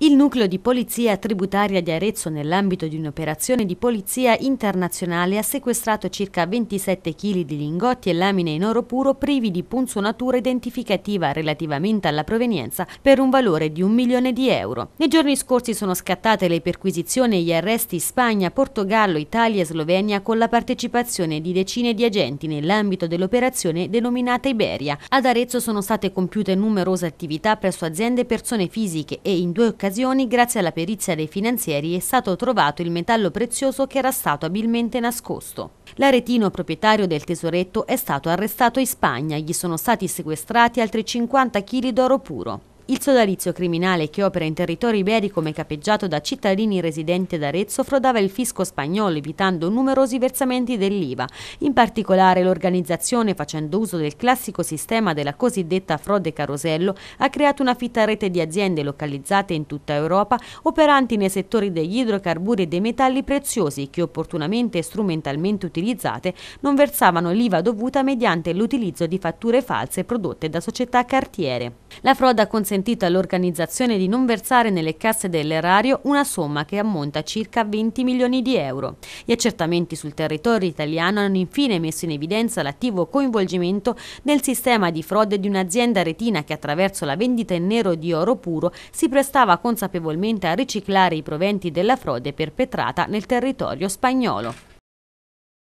Il nucleo di polizia tributaria di Arezzo nell'ambito di un'operazione di polizia internazionale ha sequestrato circa 27 kg di lingotti e lamine in oro puro privi di punzonatura identificativa relativamente alla provenienza per un valore di un milione di euro. Nei giorni scorsi sono scattate le perquisizioni e gli arresti in Spagna, Portogallo, Italia e Slovenia con la partecipazione di decine di agenti nell'ambito dell'operazione denominata Iberia. Ad Arezzo sono state compiute numerose attività presso aziende e persone fisiche e in due occasioni occasioni, grazie alla perizia dei finanzieri, è stato trovato il metallo prezioso che era stato abilmente nascosto. L'aretino proprietario del tesoretto è stato arrestato in Spagna, gli sono stati sequestrati altri 50 kg d'oro puro il sodalizio criminale che opera in territori iberi come capeggiato da cittadini residenti ad Arezzo frodava il fisco spagnolo evitando numerosi versamenti dell'IVA. In particolare l'organizzazione, facendo uso del classico sistema della cosiddetta frode carosello, ha creato una fitta rete di aziende localizzate in tutta Europa operanti nei settori degli idrocarburi e dei metalli preziosi che opportunamente e strumentalmente utilizzate non versavano l'IVA dovuta mediante l'utilizzo di fatture false prodotte da società cartiere. La frode ha consentito consentito all'organizzazione di non versare nelle casse dell'erario una somma che ammonta a circa 20 milioni di euro. Gli accertamenti sul territorio italiano hanno infine messo in evidenza l'attivo coinvolgimento nel sistema di frode di un'azienda retina che attraverso la vendita in nero di oro puro si prestava consapevolmente a riciclare i proventi della frode perpetrata nel territorio spagnolo.